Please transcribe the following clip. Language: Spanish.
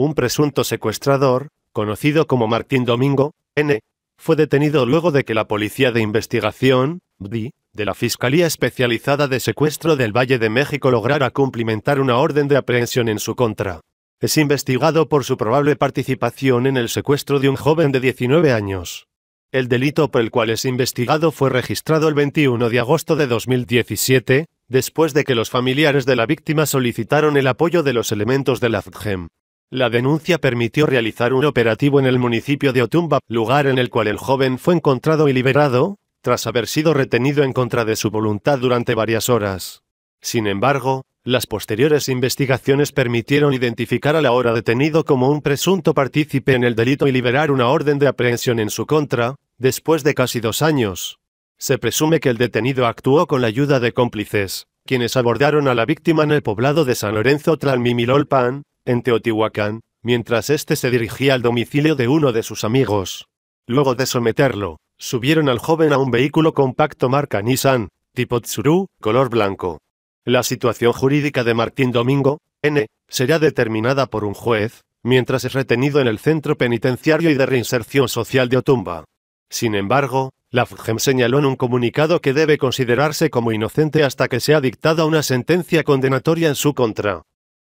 Un presunto secuestrador, conocido como Martín Domingo, N., fue detenido luego de que la Policía de Investigación, BDI, de la Fiscalía Especializada de Secuestro del Valle de México lograra cumplimentar una orden de aprehensión en su contra. Es investigado por su probable participación en el secuestro de un joven de 19 años. El delito por el cual es investigado fue registrado el 21 de agosto de 2017, después de que los familiares de la víctima solicitaron el apoyo de los elementos de la FGEM. La denuncia permitió realizar un operativo en el municipio de Otumba, lugar en el cual el joven fue encontrado y liberado, tras haber sido retenido en contra de su voluntad durante varias horas. Sin embargo, las posteriores investigaciones permitieron identificar al ahora detenido como un presunto partícipe en el delito y liberar una orden de aprehensión en su contra, después de casi dos años. Se presume que el detenido actuó con la ayuda de cómplices, quienes abordaron a la víctima en el poblado de San Lorenzo Tlalmimilolpan, en Teotihuacán, mientras éste se dirigía al domicilio de uno de sus amigos. Luego de someterlo, subieron al joven a un vehículo compacto marca Nissan, tipo Tsuru, color blanco. La situación jurídica de Martín Domingo, N, será determinada por un juez, mientras es retenido en el Centro Penitenciario y de Reinserción Social de Otumba. Sin embargo, la FGM señaló en un comunicado que debe considerarse como inocente hasta que sea dictada una sentencia condenatoria en su contra.